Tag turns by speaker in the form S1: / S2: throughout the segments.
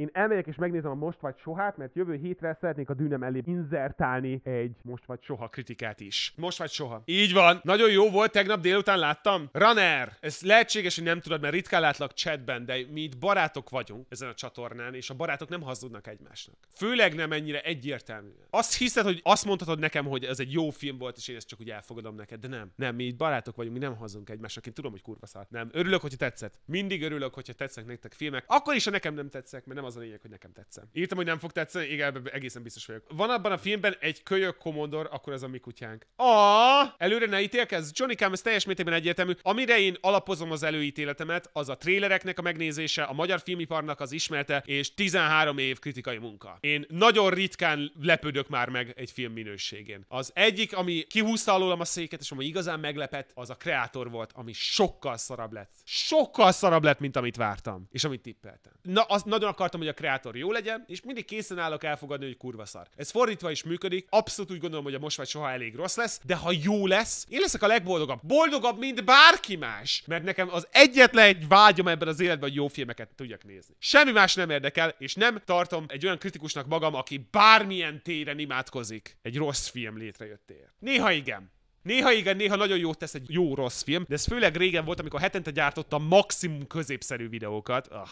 S1: Én elmegyek és megnézem a Most vagy Sohát, mert jövő hétre szeretnék a dűnem elé inzertálni egy Most vagy Soha kritikát is. Most vagy Soha. Így van. Nagyon jó volt, tegnap délután láttam. Runner! Ez lehetséges, hogy nem tudod, mert ritkán látlak chatben, de mi itt barátok vagyunk ezen a csatornán, és a barátok nem hazudnak egymásnak. Főleg nem ennyire egyértelmű. Azt hiszed, hogy azt mondhatod nekem, hogy ez egy jó film volt, és én ezt csak úgy elfogadom neked, de nem. Nem, mi itt barátok vagyunk, mi nem hazudunk egymásnak. Én tudom, hogy kurva szállt. Nem. Örülök, hogyha tetszett. Mindig örülök, hogyha tetsznek nektek filmek. Akkor is, ha nekem nem tetszek, mert nem az a lényeg, hogy nekem tetszen. Írtam, hogy nem fog tetszeni, igen, egészen biztos vagyok. Van abban a filmben egy kölyök komodor, akkor ez a mi kutyánk. A Előre ne ítélkezz, Johnny Cam, ez teljes mértékben egyértelmű. Amire én alapozom az előítéletemet, az a trélereknek a megnézése, a magyar filmiparnak az ismerte, és 13 év kritikai munka. Én nagyon ritkán lepődök már meg egy film minőségén. Az egyik, ami kihúzta alólam a széket, és ami igazán meglepett, az a kreátor volt, ami sokkal szarabb lett. Sokkal szarabb lett, mint amit vártam, és amit tippeltem. Na, azt nagyon akartam hogy a kreator jó legyen, és mindig készen állok elfogadni, hogy kurva szar. Ez fordítva is működik, abszolút úgy gondolom, hogy a most vagy soha elég rossz lesz, de ha jó lesz, én leszek a legboldogabb. Boldogabb, mint bárki más, mert nekem az egyetlen egy vágyom ebben az életben, hogy jó filmeket tudjak nézni. Semmi más nem érdekel, és nem tartom egy olyan kritikusnak magam, aki bármilyen téren imádkozik egy rossz film létrejöttéért. Néha igen, Néha igen, néha nagyon jót tesz egy jó-rossz film, de ez főleg régen volt, amikor hetente gyártottam maximum középszerű videókat, Ugh.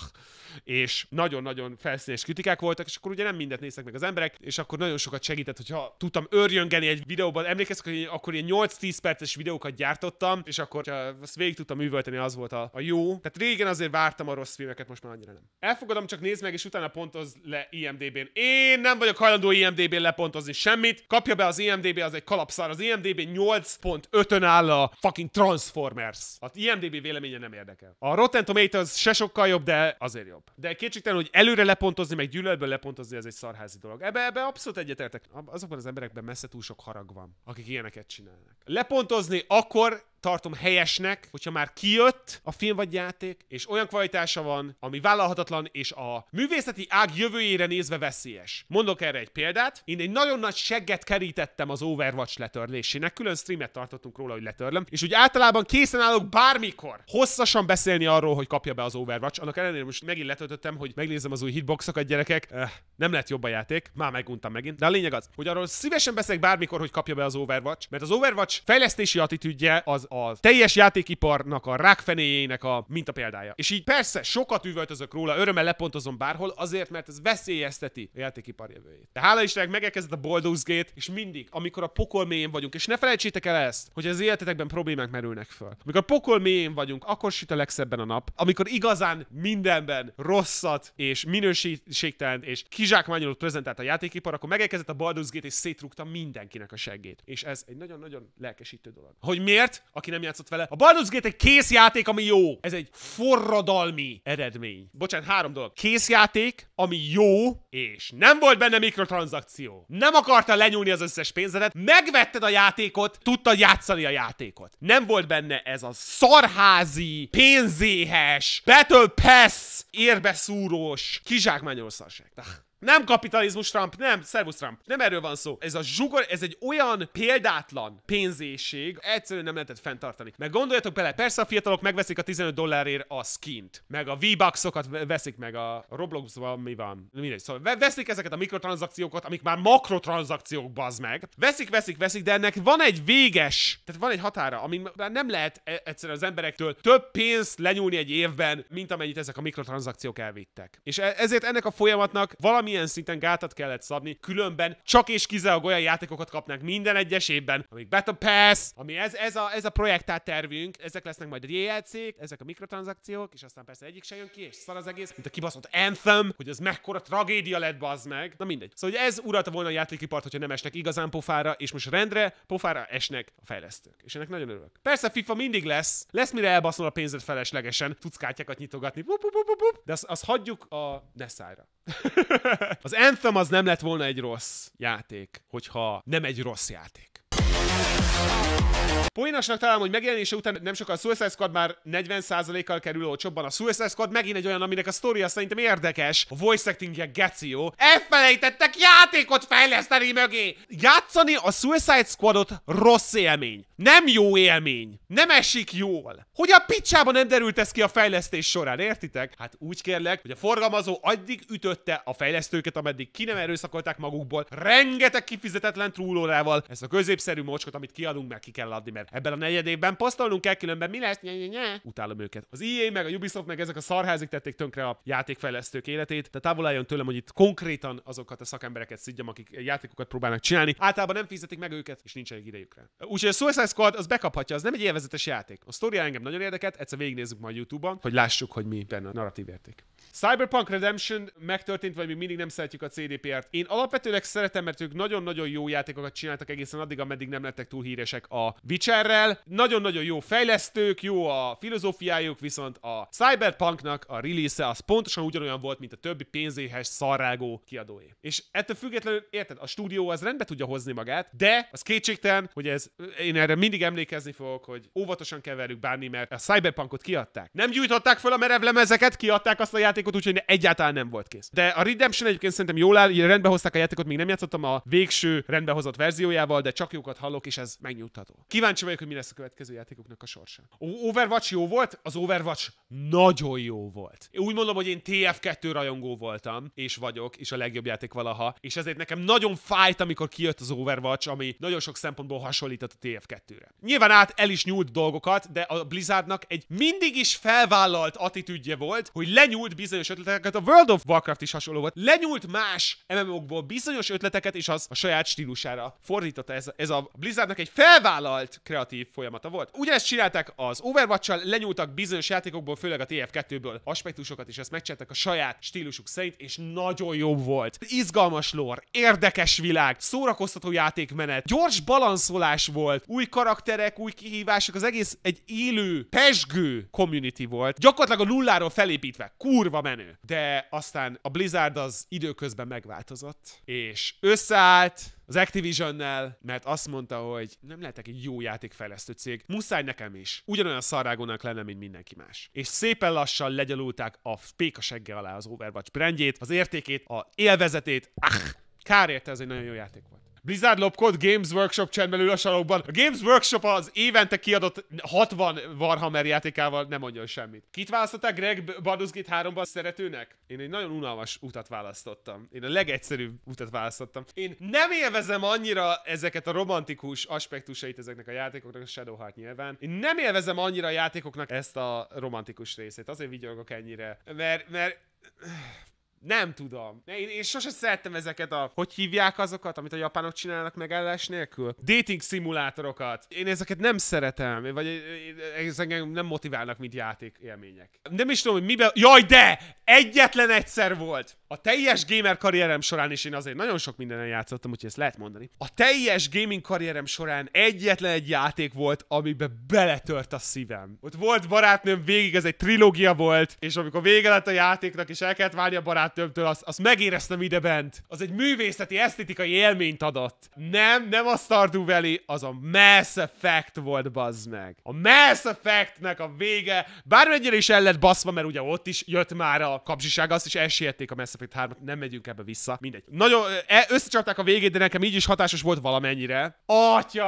S1: és nagyon-nagyon felszínes kritikák voltak, és akkor ugye nem mindent néztek meg az emberek, és akkor nagyon sokat segített, hogyha tudtam örjöngeni egy videóban. Emlékeztek, hogy akkor ilyen 8-10 perces videókat gyártottam, és akkor ha azt végig tudtam üvölteni, az volt a, a jó. Tehát régen azért vártam a rossz filmeket, most már annyira nem. Elfogadom, csak nézd meg, és utána pontoz le IMDB-n. Én nem vagyok hajlandó IMDB-n lepontozni semmit. Kapja be az IMDB, az egy kalapszár. Az IMDB 8 8.5-ön áll a fucking Transformers. A hát IMDB véleménye nem érdekel. A Rotten Tomatoes se sokkal jobb, de azért jobb. De kétségtelen, hogy előre lepontozni, meg gyűlöletből lepontozni, ez egy szarházi dolog. Ebbe, ebbe abszolút egyetértek. Azokban az emberekben messze túl sok harag van, akik ilyeneket csinálnak. Lepontozni akkor tartom helyesnek, hogyha már kijött a film vagy játék, és olyan kvalitása van, ami vállalhatatlan, és a művészeti ág jövőjére nézve veszélyes. Mondok erre egy példát. Én egy nagyon nagy segget kerítettem az Overwatch letörlésének, külön streamet tartottunk róla, hogy letörlöm, és úgy általában készen állok bármikor hosszasan beszélni arról, hogy kapja be az Overwatch. Annak ellenére most megint letöltöttem, hogy megnézem az új hitboxokat, gyerekek. Öh, nem lett jobb a játék, már meguntam megint. De a lényeg az, hogy arról szívesen beszélek bármikor, hogy kapja be az Overwatch, mert az Overwatch fejlesztési attitűdje az a teljes játékiparnak, a rákfenéjének a példája És így persze sokat üvöltözök róla, örömmel lepontozom bárhol, azért, mert ez veszélyezteti a játékipar jövőjét. De hála Istennek megekezett a Baldur's Gate, és mindig, amikor a pokol mélyén vagyunk, és ne felejtsétek el ezt, hogy az életetekben problémák merülnek föl. Amikor a pokol mélyén vagyunk, akkor süt a legszebben a nap, amikor igazán mindenben rosszat és minőségtelen és kizsákmányolót prezentált a játékipar, akkor megekezett a Baldur's Gate, és szétrúgta mindenkinek a seggét. És ez egy nagyon-nagyon lelkesítő dolog. Hogy miért? aki nem játszott vele. A Baldur's Gate egy kész játék, ami jó. Ez egy forradalmi eredmény. Bocsánat, három dolog. Kész játék, ami jó, és nem volt benne mikrotranszakció. Nem akarta lenyúlni az összes pénzedet, megvetted a játékot, tudtad játszani a játékot. Nem volt benne ez a szarházi, pénzéhes, Battle Pass érbeszúrós, kizsákmányolszarság. Nem kapitalizmus Trump, nem, szervusz Trump. Nem erről van szó. Ez a zsugor, ez egy olyan példátlan pénzéség, egyszerűen nem lehetett fenntartani. Meg gondoljatok bele, persze a fiatalok megveszik a 15 dollárért a skint, meg a v bucksokat veszik meg a roblox mi van, mindegy. Szóval veszik ezeket a mikrotranszakciókat, amik már makrotranszakciók, bazd meg. Veszik, veszik, veszik, de ennek van egy véges, tehát van egy határa, ami már nem lehet e- egyszerűen az emberektől több pénzt lenyúlni egy évben, mint amennyit ezek a mikrotranszakciók elvittek. És e- ezért ennek a folyamatnak valami valamilyen szinten gátat kellett szabni, különben csak és kizárólag olyan játékokat kapnánk minden egyes évben, amik Battle Pass, ami ez, ez, a, ez a projektát tervünk, ezek lesznek majd a DLC-k, ezek a mikrotranszakciók, és aztán persze egyik se jön ki, és szar az egész, mint a kibaszott Anthem, hogy ez mekkora tragédia lett, bazd meg. Na mindegy. Szóval hogy ez uralta volna a játékipart, hogyha nem esnek igazán pofára, és most rendre pofára esnek a fejlesztők. És ennek nagyon örülök. Persze FIFA mindig lesz, lesz mire elbaszol a pénzed feleslegesen, tudsz kártyákat nyitogatni, bup, bup, bup, bup, de azt, azt hagyjuk a Nessájra. Az Anthem az nem lett volna egy rossz játék, hogyha nem egy rossz játék. Poénosnak találom, hogy megjelenése után nem sokkal a Suicide Squad már 40%-kal kerül olcsóbban. A Suicide Squad megint egy olyan, aminek a sztoria szerintem érdekes. A voice actingje geció. Elfelejtettek játékot fejleszteni mögé! Játszani a Suicide Squadot rossz élmény. Nem jó élmény. Nem esik jól. Hogy a picsában nem derült ez ki a fejlesztés során, értitek? Hát úgy kérlek, hogy a forgalmazó addig ütötte a fejlesztőket, ameddig ki nem erőszakolták magukból, rengeteg kifizetetlen trúlórával, ezt a középszerű mocskot, amit kiadunk, meg ki kell adni, ember. ebben a negyed évben posztolnunk kell, különben mi lesz? Nye, nye, nye. Utálom őket. Az EA meg a Ubisoft meg ezek a szarházik tették tönkre a játékfejlesztők életét, tehát távol álljon tőlem, hogy itt konkrétan azokat a szakembereket szidjam, akik játékokat próbálnak csinálni. Általában nem fizetik meg őket, és nincsenek idejükre. rá. Úgyhogy a Suicide Squad az bekaphatja, az nem egy élvezetes játék. A sztoria engem nagyon érdekelt, egyszer végignézzük majd YouTube-on, hogy lássuk, hogy mi benne a narratív érték. Cyberpunk Redemption megtörtént, vagy mi mindig nem szeretjük a CDPR-t. Én alapvetőleg szeretem, mert ők nagyon-nagyon jó játékokat csináltak egészen addig, ameddig nem lettek túl híresek. A Witcher Witcherrel, nagyon-nagyon jó fejlesztők, jó a filozófiájuk, viszont a Cyberpunknak a release az pontosan ugyanolyan volt, mint a többi pénzéhes szarrágó kiadóé. És ettől függetlenül, érted, a stúdió az rendbe tudja hozni magát, de az kétségtelen, hogy ez, én erre mindig emlékezni fogok, hogy óvatosan keverjük bánni, mert a Cyberpunkot kiadták. Nem gyújtották fel a merev lemezeket, kiadták azt a játékot, úgyhogy egyáltalán nem volt kész. De a Redemption egyébként szerintem jól áll, rendbe hozták a játékot, még nem játszottam a végső rendbehozott verziójával, de csak jókat hallok, és ez megnyugtató. Kíváncsi Kíváncsi vagyok, hogy mi lesz a következő játékoknak a sorsa. Overwatch jó volt, az Overwatch nagyon jó volt. Én úgy mondom, hogy én TF2 rajongó voltam, és vagyok, és a legjobb játék valaha, és ezért nekem nagyon fájt, amikor kijött az Overwatch, ami nagyon sok szempontból hasonlított a TF2-re. Nyilván át el is nyúlt dolgokat, de a Blizzardnak egy mindig is felvállalt attitűdje volt, hogy lenyúlt bizonyos ötleteket, a World of Warcraft is hasonló volt, lenyúlt más MMO-kból bizonyos ötleteket, és az a saját stílusára fordította. Ez, ez a Blizzardnak egy felvállalt kreatív folyamata volt. Ugyanezt csinálták az Overwatch-sal, lenyúltak bizonyos játékokból, főleg a TF2-ből aspektusokat, és ezt megcsináltak a saját stílusuk szerint, és nagyon jobb volt. Izgalmas lore, érdekes világ, szórakoztató játékmenet, gyors balanszolás volt, új karakterek, új kihívások, az egész egy élő, pesgő community volt. Gyakorlatilag a nulláról felépítve, kurva menő. De aztán a Blizzard az időközben megváltozott, és összeállt, az Activision-nel, mert azt mondta, hogy nem lehetek egy jó játékfejlesztő cég, muszáj nekem is. Ugyanolyan szarágónak lenne, mint mindenki más. És szépen lassan legyalulták a pékasegge alá az Overwatch brandjét, az értékét, a élvezetét. Ah, kár érte, ez egy nagyon jó játék volt. Blizzard lopkod Games Workshop csend belül a sarokban. A Games Workshop az évente kiadott 60 Warhammer játékával nem mondjon semmit. Kit választották Greg Baldur's Gate 3-ban szeretőnek? Én egy nagyon unalmas utat választottam. Én a legegyszerűbb utat választottam. Én nem élvezem annyira ezeket a romantikus aspektusait ezeknek a játékoknak a Shadowheart nyilván. Én nem élvezem annyira a játékoknak ezt a romantikus részét. Azért vigyorgok ennyire. Mert, mert nem tudom. Én, én sose szerettem ezeket a, hogy hívják azokat, amit a japánok csinálnak meg ellás nélkül? Dating szimulátorokat. Én ezeket nem szeretem, vagy ez engem nem motiválnak, mint játék élmények. Nem is tudom, hogy miben... Jaj, de! Egyetlen egyszer volt! A teljes gamer karrierem során is én azért nagyon sok mindenen játszottam, úgyhogy ezt lehet mondani. A teljes gaming karrierem során egyetlen egy játék volt, amibe beletört a szívem. Ott volt barátnőm végig, ez egy trilógia volt, és amikor vége lett a játéknak, és el kellett várni a barát barátnőmtől, azt, azt megéreztem ide bent. Az egy művészeti, esztetikai élményt adott. Nem, nem a Stardew Valley, az a Mass Effect volt, bazd meg. A Mass Effectnek a vége, bármennyire is el lett baszva, mert ugye ott is jött már a kapzsiság, azt is elsiették a Mass Effect 3-at, nem megyünk ebbe vissza, mindegy. Nagyon e, összecsapták a végét, de nekem így is hatásos volt valamennyire.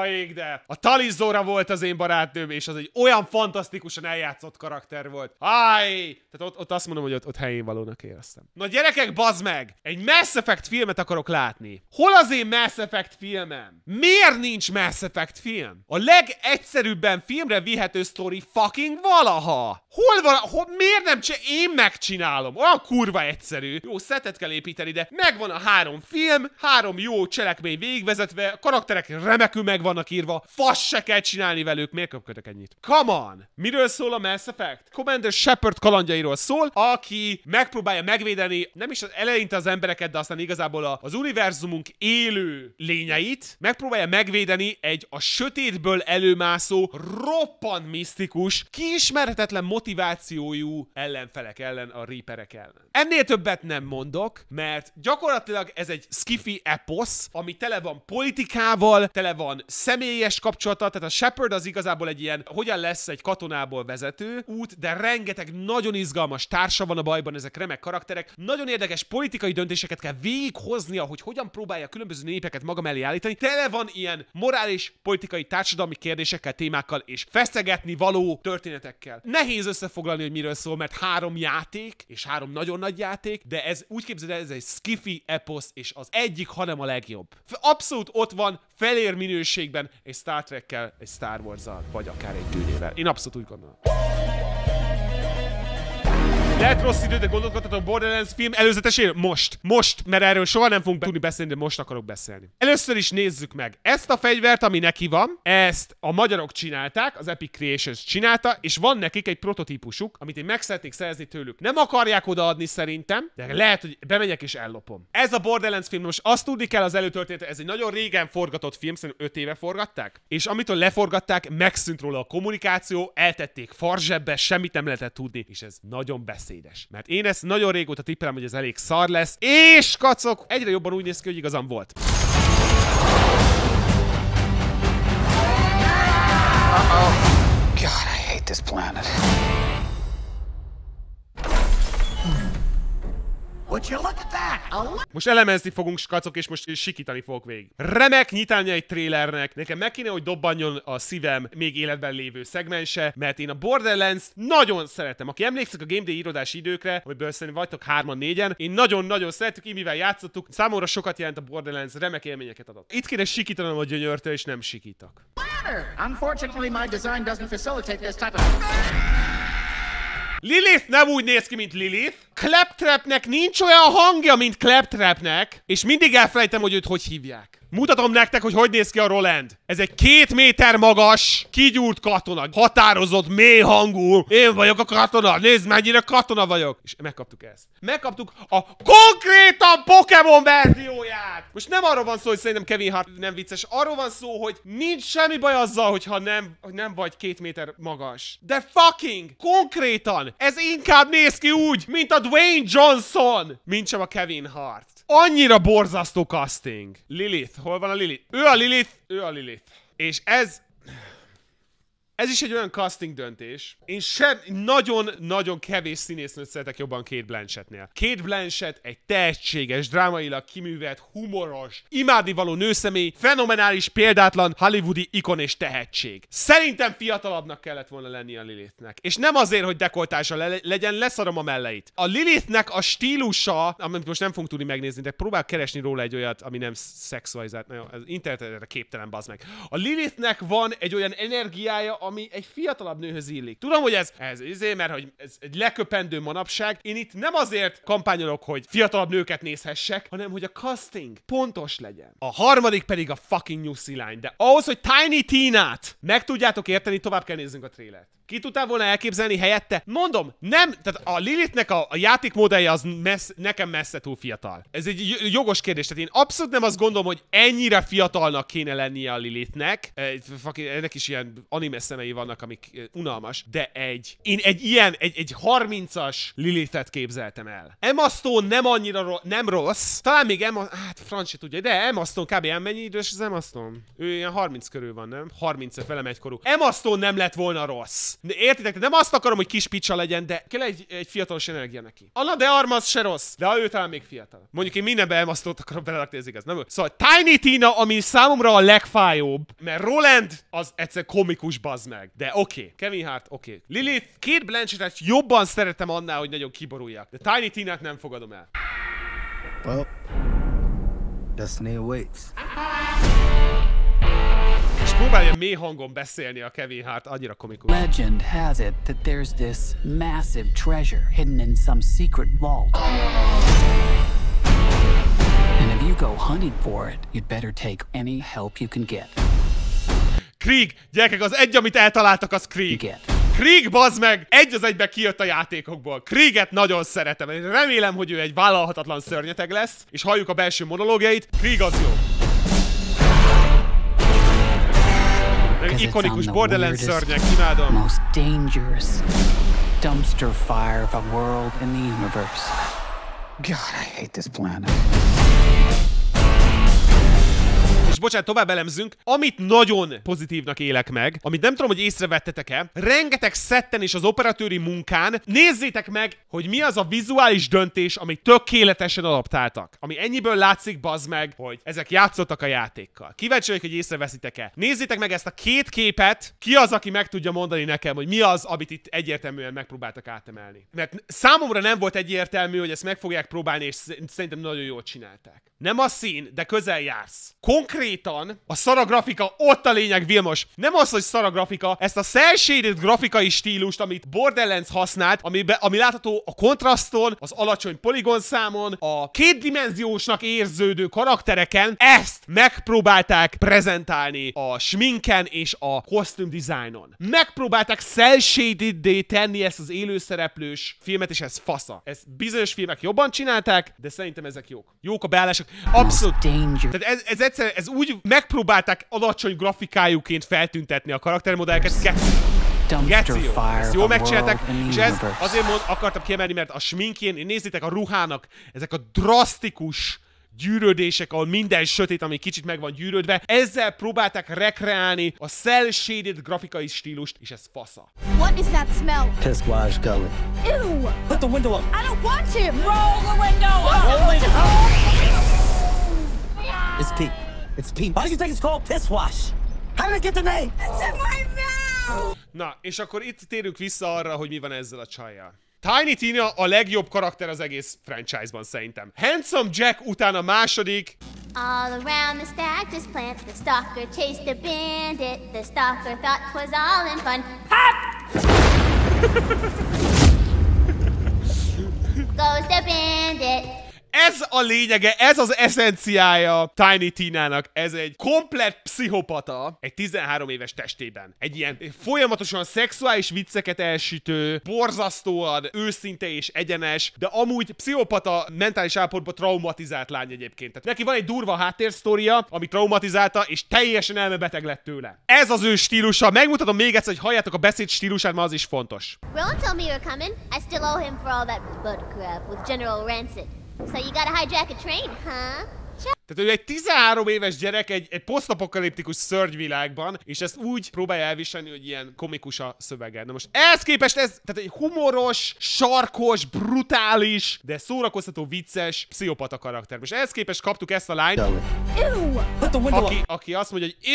S1: ég, de! A Talizóra volt az én barátnőm, és az egy olyan fantasztikusan eljátszott karakter volt. Háj! Tehát ott, ott azt mondom, hogy ott, ott helyén valónak éreztem. Nagy gyerekek, bazd meg! Egy Mass Effect filmet akarok látni. Hol az én Mass Effect filmem? Miért nincs Mass Effect film? A legegyszerűbben filmre vihető sztori fucking valaha! Hol van, hol, miért nem cse, én megcsinálom? Olyan kurva egyszerű. Jó, szetet kell építeni, de megvan a három film, három jó cselekmény végigvezetve, a karakterek remekül meg vannak írva, fasz se kell csinálni velük, miért köpködök ennyit? Come on! Miről szól a Mass Effect? Commander Shepard kalandjairól szól, aki megpróbálja megvédeni nem is az eleinte az embereket, de aztán igazából az univerzumunk élő lényeit, megpróbálja megvédeni egy a sötétből előmászó, roppant misztikus, kiismerhetetlen motivációjú ellenfelek ellen, a réperek ellen. Ennél többet nem mondok, mert gyakorlatilag ez egy skifi eposz, ami tele van politikával, tele van személyes kapcsolata, tehát a Shepard az igazából egy ilyen, hogyan lesz egy katonából vezető út, de rengeteg nagyon izgalmas társa van a bajban, ezek remek karakterek, nagyon érdekes politikai döntéseket kell végighoznia, hogy hogyan próbálja különböző népeket maga mellé állítani. Tele van ilyen morális, politikai, társadalmi kérdésekkel, témákkal és feszegetni való történetekkel. Nehéz összefoglalni, hogy miről szól, mert három játék, és három nagyon nagy játék, de ez úgy képzeld ez egy skiffy eposz, és az egyik, hanem a legjobb. Abszolút ott van, felér minőségben egy Star Trekkel, egy Star Wars-zal, vagy akár egy dűnével. Én abszolút úgy gondolom. Lehet rossz idő, de a Borderlands film előzetesére? Most. Most, mert erről soha nem fogunk tudni beszélni, de most akarok beszélni. Először is nézzük meg. Ezt a fegyvert, ami neki van, ezt a magyarok csinálták, az Epic Creations csinálta, és van nekik egy prototípusuk, amit én meg szeretnék szerezni tőlük. Nem akarják odaadni szerintem, de lehet, hogy bemegyek és ellopom. Ez a Borderlands film most azt tudni kell az előtörténet, ez egy nagyon régen forgatott film, szerintem 5 éve forgatták, és amitől leforgatták, megszűnt róla a kommunikáció, eltették farzsebbe, semmit nem lehetett tudni, és ez nagyon beszél beszédes. Mert én ezt nagyon régóta tippelem, hogy ez elég szar lesz, és kacok, egyre jobban úgy néz ki, hogy igazam volt. Uh -oh. God, I hate this planet. Most elemezni fogunk, skacok, és most sikítani fogok végig. Remek nyitánya egy trélernek. Nekem meg kéne, hogy dobbanjon a szívem még életben lévő szegmense, mert én a Borderlands nagyon szeretem. Aki emlékszik a Game Day irodás időkre, amiből szerintem vagytok hárman, négyen, én nagyon-nagyon szeretük, mivel játszottuk. Számomra sokat jelent a Borderlands, remek élményeket adott. Itt kéne sikítanom a gyönyörtől, és nem sikítak. Unfortunately, my design doesn't facilitate this type of... Lilith nem úgy néz ki, mint Lilith. Claptrapnek nincs olyan hangja, mint Claptrapnek. És mindig elfelejtem, hogy őt hogy hívják. Mutatom nektek, hogy hogy néz ki a Roland. Ez egy két méter magas, kigyúrt katona. Határozott, mély hangú. Én vagyok a katona. Nézd, mennyire katona vagyok. És megkaptuk ezt. Megkaptuk a konkrétan Pokémon verzióját. Most nem arról van szó, hogy szerintem Kevin Hart nem vicces. Arról van szó, hogy nincs semmi baj azzal, hogyha nem, hogy nem vagy két méter magas. De fucking konkrétan ez inkább néz ki úgy, mint a Dwayne Johnson, mint sem a Kevin Hart. Annyira borzasztó casting. Lilith, hol van a Lilith? Ő a Lilith, ő a Lilith. És ez ez is egy olyan casting döntés. Én sem nagyon-nagyon kevés színésznőt szeretek jobban két Blanchettnél. Két Blanchett egy tehetséges, drámailag kiművelt, humoros, imádni való nőszemély, fenomenális, példátlan hollywoodi ikon és tehetség. Szerintem fiatalabbnak kellett volna lenni a Lilithnek. És nem azért, hogy dekoltása le- legyen, leszarom a melleit. A Lilithnek a stílusa, amit most nem fogunk tudni megnézni, de próbál keresni róla egy olyat, ami nem szexualizált. Az interneten képtelen, bazd meg. A Lilithnek van egy olyan energiája, ami egy fiatalabb nőhöz illik. Tudom, hogy ez, ez izé, mert hogy ez egy leköpendő manapság. Én itt nem azért kampányolok, hogy fiatalabb nőket nézhessek, hanem hogy a casting pontos legyen. A harmadik pedig a fucking New lány, de ahhoz, hogy Tiny tina-t meg tudjátok érteni, tovább kell néznünk a trélet. Ki tudtál volna elképzelni helyette? Mondom, nem, tehát a Lilithnek a, a játékmodellje az messz, nekem messze túl fiatal. Ez egy jogos kérdés, tehát én abszolút nem azt gondolom, hogy ennyire fiatalnak kéne lennie a Lilithnek. E, ennek is ilyen anime jelenei vannak, amik unalmas, de egy, én egy ilyen, egy, egy 30-as Lilithet képzeltem el. Emma Stone nem annyira ro- nem rossz, talán még Emma, hát franci tudja, de Emma Stone kb. mennyi idős az Emma Stone? Ő ilyen 30 körül van, nem? 35 velem egykorú. Emma Stone nem lett volna rossz. Értitek? Nem azt akarom, hogy kis picsa legyen, de kell egy, egy fiatalos energia neki. Anna de Armas se rossz, de ő talán még fiatal. Mondjuk én mindenbe Emma Stone-t akarom belerakni, ez igaz, nem ő? Szóval Tiny Tina, ami számomra a legfájóbb, mert Roland az egyszer komikus bazd meg. De oké, okay. Kevin Hart, oké. Okay. Lilith, két Blanchettet jobban szeretem annál, hogy nagyon kiboruljak. De Tiny tina nem fogadom el. Well, destiny awaits. És próbálja mély hangon beszélni a Kevin Hart, annyira komikus. Legend has it that there's this massive treasure hidden in some secret vault. And if you go hunting for it, you'd better take any help you can get. Krieg, gyerekek, az egy, amit eltaláltak, az Krieg. Igen. Krieg, bazd meg, egy az egybe kijött a játékokból. Krieget nagyon szeretem, én remélem, hogy ő egy vállalhatatlan szörnyeteg lesz, és halljuk a belső monológiait, Krieg az jó. Ikonikus Borderlands szörnyek, imádom. Most dangerous dumpster fire of a world in the universe. God, I hate this planet most bocsánat, tovább elemzünk. Amit nagyon pozitívnak élek meg, amit nem tudom, hogy észrevettetek-e, rengeteg szetten és az operatőri munkán nézzétek meg, hogy mi az a vizuális döntés, ami tökéletesen adaptáltak. Ami ennyiből látszik, bazd meg, hogy ezek játszottak a játékkal. Kíváncsi vagyok, hogy észreveszitek-e. Nézzétek meg ezt a két képet, ki az, aki meg tudja mondani nekem, hogy mi az, amit itt egyértelműen megpróbáltak átemelni. Mert számomra nem volt egyértelmű, hogy ezt meg fogják próbálni, és szerintem nagyon jól csinálták. Nem a szín, de közel jársz. Konkrét konkrétan a szaragrafika ott a lényeg, Vilmos. Nem az, hogy szaragrafika, ezt a cel shaded grafikai stílust, amit Borderlands használt, ami, be, ami látható a kontraszton, az alacsony poligonszámon, számon, a kétdimenziósnak érződő karaktereken, ezt megpróbálták prezentálni a sminken és a costume designon. Megpróbálták cel tenni ezt az élőszereplős filmet, és ez fasza. Ez bizonyos filmek jobban csinálták, de szerintem ezek jók. Jók a beállások. Abszolút. Tehát ez, ez egyszer, ez úgy úgy megpróbálták alacsony grafikájuként feltüntetni a karaktermodelleket. Get- Geció. Ezt jól és ez azért mond, akartam kiemelni, mert a sminkjén, nézzétek a ruhának, ezek a drasztikus gyűrődések, ahol minden sötét, ami kicsit meg van gyűrődve, ezzel próbálták rekreálni a cell shaded grafikai stílust, és ez fasza. What is that smell? Ew! Put the window up! I don't want to! Roll the window up! Roll it up! It's deep. It's pee. Why do you think it's called piss wash? How did I get the name? It's in my mouth! Na, és akkor itt térünk vissza arra, hogy mi van ezzel a csajjal. Tiny Tina a legjobb karakter az egész franchise-ban szerintem. Handsome Jack után a második... All around the stack just plants the stalker chased the bandit The stalker thought was all in fun Pop! Goes the bandit ez a lényege, ez az eszenciája Tiny Tine-nak. Ez egy komplett pszichopata egy 13 éves testében. Egy ilyen folyamatosan szexuális vicceket elsütő, borzasztóan őszinte és egyenes, de amúgy pszichopata mentális állapotban traumatizált lány egyébként. Tehát neki van egy durva háttérsztória, ami traumatizálta, és teljesen elmebeteg lett tőle. Ez az ő stílusa. Megmutatom még egyszer, hogy halljátok a beszéd stílusát, mert az is fontos. Ron tell me you're coming. I still owe him for all that butt crap with General Rancid. So you gotta hijack a train, huh? Tehát ő egy 13 éves gyerek egy, egy posztapokaliptikus szörnyvilágban, és ezt úgy próbálja elviselni, hogy ilyen komikus a szövege. Na most ehhez képest ez, tehát egy humoros, sarkos, brutális, de szórakoztató, vicces, pszichopata karakter. Most ehhez képest kaptuk ezt a lányt, hát, aki, aki azt mondja, hogy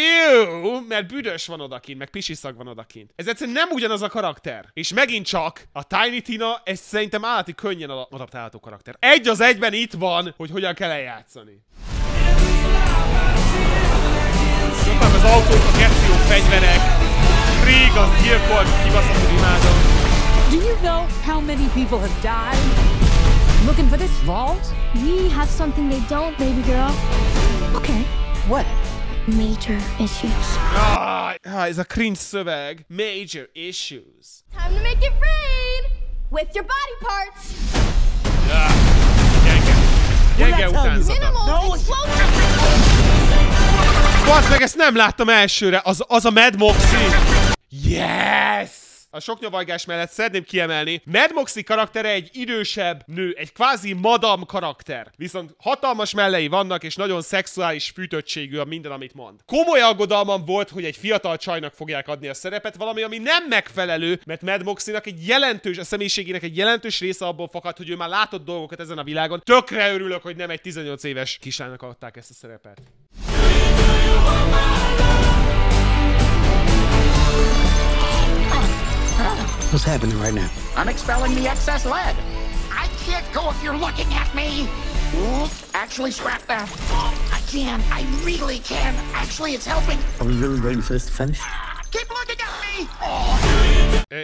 S1: Ew, mert büdös van odakint, meg pisiszag van odakint. Ez egyszerűen nem ugyanaz a karakter. És megint csak a Tiny Tina, ez szerintem állati könnyen adaptálható karakter. Egy az egyben itt van, hogy hogyan kell eljátszani. Mondtam, az autók, a geció fegyverek. Rég az gyilkolt, kibaszott imádom. Do you know how many people have died? Looking for this vault? We have something they don't, baby girl. Okay. What? Major issues. Ah, ah, It's a cringe szöveg. Major issues. Time to make it rain! With your body parts! Ah. Gyenge utánzata. Bazd meg, ezt nem láttam elsőre. Az, az a Mad Moxie. Yes! a sok nyavajgás mellett szeretném kiemelni, Mad Moxie karaktere egy idősebb nő, egy kvázi madam karakter. Viszont hatalmas mellei vannak, és nagyon szexuális fűtöttségű a minden, amit mond. Komoly aggodalmam volt, hogy egy fiatal csajnak fogják adni a szerepet, valami, ami nem megfelelő, mert Mad Moxie-nak egy jelentős, a személyiségének egy jelentős része abból fakad, hogy ő már látott dolgokat ezen a világon. Tökre örülök, hogy nem egy 18 éves kislánynak adták ezt a szerepet. What's happening right now? I'm expelling the excess lead. I can't go if you're looking at me. Actually, scrap that. I can. I really can. Actually, it's helping. Are we really waiting for this to finish? Keep looking at me! Oh.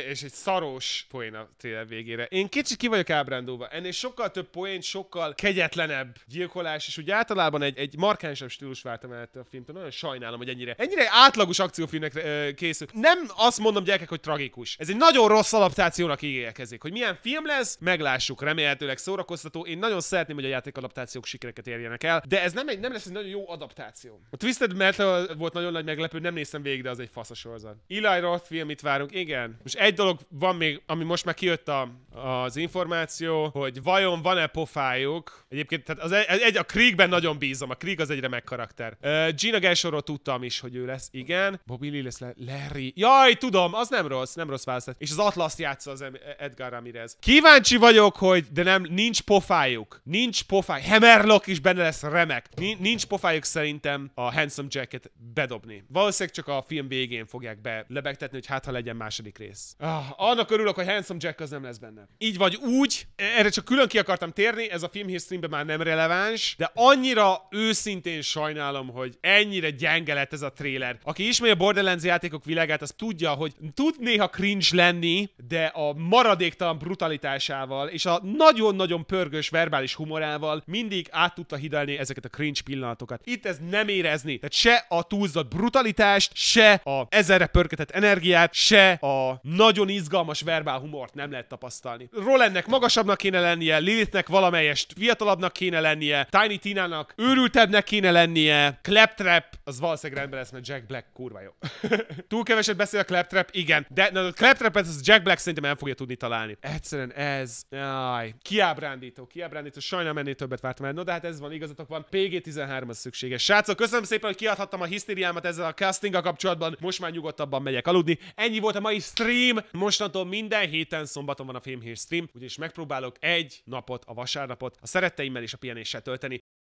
S1: És egy szaros poén a trailer végére. Én kicsit ki vagyok ábrándulva. Ennél sokkal több poén, sokkal kegyetlenebb gyilkolás, és úgy általában egy, egy markánsabb stílus váltam el a filmtől. Nagyon sajnálom, hogy ennyire, ennyire átlagos akciófilmnek ö, készül. Nem azt mondom, gyerekek, hogy tragikus. Ez egy nagyon rossz adaptációnak ígérkezik. Hogy milyen film lesz, meglássuk. Remélhetőleg szórakoztató. Én nagyon szeretném, hogy a játékadaptációk sikereket érjenek el, de ez nem, egy, nem lesz egy nagyon jó adaptáció. A Twisted Metal volt nagyon nagy meglepő, nem néztem végig, de az egy faszasor igazad. Eli Roth filmit várunk, igen. Most egy dolog van még, ami most már kijött a, az információ, hogy vajon van-e pofájuk. Egyébként tehát az egy, egy a Kriegben nagyon bízom, a Krieg az egyre remek karakter. Uh, Gina Gershorról tudtam is, hogy ő lesz, igen. Bobby Lee lesz le- Larry. Jaj, tudom, az nem rossz, nem rossz választás. És az Atlas játsza az Edgar Ramirez. Kíváncsi vagyok, hogy, de nem, nincs pofájuk. Nincs pofájuk. Hammerlock is benne lesz remek. Nincs pofájuk szerintem a Handsome Jacket bedobni. Valószínűleg csak a film végén fogják be lebegtetni, hogy hát ha legyen második rész. Ah, annak örülök, hogy Handsome Jack az nem lesz benne. Így vagy úgy, erre csak külön ki akartam térni, ez a film streamben már nem releváns, de annyira őszintén sajnálom, hogy ennyire gyenge lett ez a trailer. Aki ismeri a Borderlands játékok világát, az tudja, hogy tud néha cringe lenni, de a maradéktalan brutalitásával és a nagyon-nagyon pörgős verbális humorával mindig át tudta hidalni ezeket a cringe pillanatokat. Itt ez nem érezni. Tehát se a túlzott brutalitást, se a ezerre pörgetett energiát, se a nagyon izgalmas verbál humort nem lehet tapasztalni. Rolennek magasabbnak kéne lennie, Lilithnek valamelyest fiatalabbnak kéne lennie, Tiny Tina-nak őrültebbnek kéne lennie, Claptrap, az valószínűleg rendben lesz, mert Jack Black kurva jó. Túl keveset beszél a Claptrap, igen, de na, a Claptrapet az Jack Black szerintem el fogja tudni találni. Egyszerűen ez, jaj, kiábrándító, kiábrándító, sajnálom ennél többet vártam el. No, de hát ez van, igazatok van, PG13 az szükséges. Srácok, köszönöm szépen, hogy kiadhattam a hisztériámat ezzel a casting kapcsolatban, most már nyug nyugodtabban megyek aludni. Ennyi volt a mai stream, mostantól minden héten szombaton van a Filmhír stream, úgyis megpróbálok egy napot, a vasárnapot a szeretteimmel és a pihenéssel tölteni.